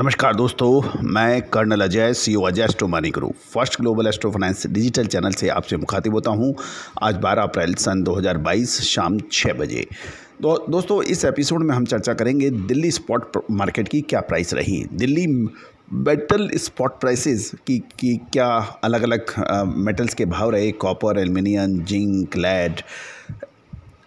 नमस्कार दोस्तों मैं colonel Ajay C O e Ajay astro money group first global astro finance digital channel से आपसे मुखातिब होता हूं आज 12 अप्रैल सन 2022 शाम 6 बजे तो दोस्तों इस एपिसोड में हम चर्चा करेंगे दिल्ली स्पॉट मार्केट की क्या प्राइस रही दिल्ली मेटल स्पॉट प्राइसेस की, की क्या अलग अलग मेटल्स के भाव रहे copper aluminium zinc lead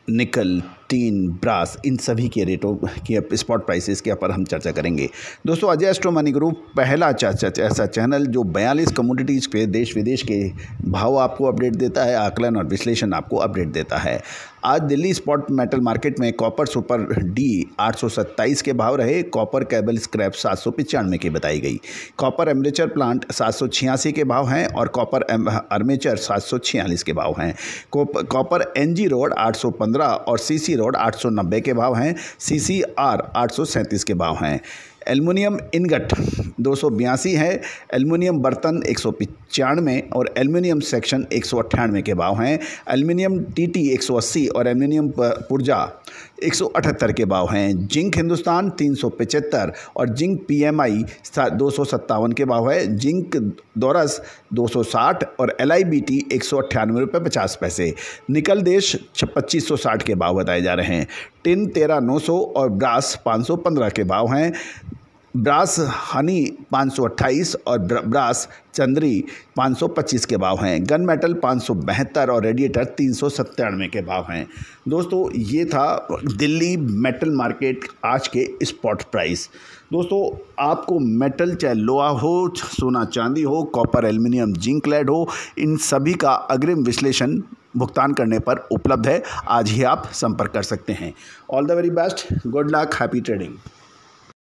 nickel tin brass इन सभी के रेटों के स्पॉट प्राइसेस के ऊपर हम चर्चा करेंगे दोस्तों अजय एस्ट्रो मनी ग्रुप पहला ऐसा चैनल जो बयालीस कमोडिटीज़ पे देश विदेश के भाव आपको अपडेट देता है आकलन और विश्लेषण आपको अपडेट देता है आज दिल्ली स्पॉट मेटल मार्केट में कॉपर सुपर डी 827 के भाव रहे कॉपर केबल स्क्रैप सात सौ पचानवे की बताई गई कॉपर एमरेचर प्लांट सात सौ छियासी के भाव हैं और कॉपर अर्मेचर सात सौ छियालीस के भाव हैं कॉपर एनजी रोड आठ सौ पंद्रह और सीसी रोड आठ के भाव हैं सी सी के भाव हैं एलमिनियम इनगट दो है एलमिनियम बर्तन एक और एलमिनियम सेक्शन एक के भाव हैं एलमिनियम टीटी 180 और एलमिनियम पुर्जा 178 के भाव हैं जिंक हिंदुस्तान तीन और जिंक पीएमआई दो के भाव है जिंक दौरस 260 और एल आई बी टी एक रुपये पचास पैसे निकल देश पच्चीस सौ साठ के भाव बताए जा रहे हैं टिन तेरह नौ सौ और ब्रास पाँच सौ पंद्रह के भाव हैं ब्रास हनी 528 और ब्रास चंद्री 525 के भाव हैं गन मेटल पाँच और रेडिएटर तीन के भाव हैं दोस्तों ये था दिल्ली मेटल मार्केट आज के स्पॉट प्राइस दोस्तों आपको मेटल चाहे लोहा हो सोना चांदी हो कॉपर एल्युमिनियम जिंक लेड हो इन सभी का अग्रिम विश्लेषण भुगतान करने पर उपलब्ध है आज ही आप संपर्क कर सकते हैं all the very best good luck happy trading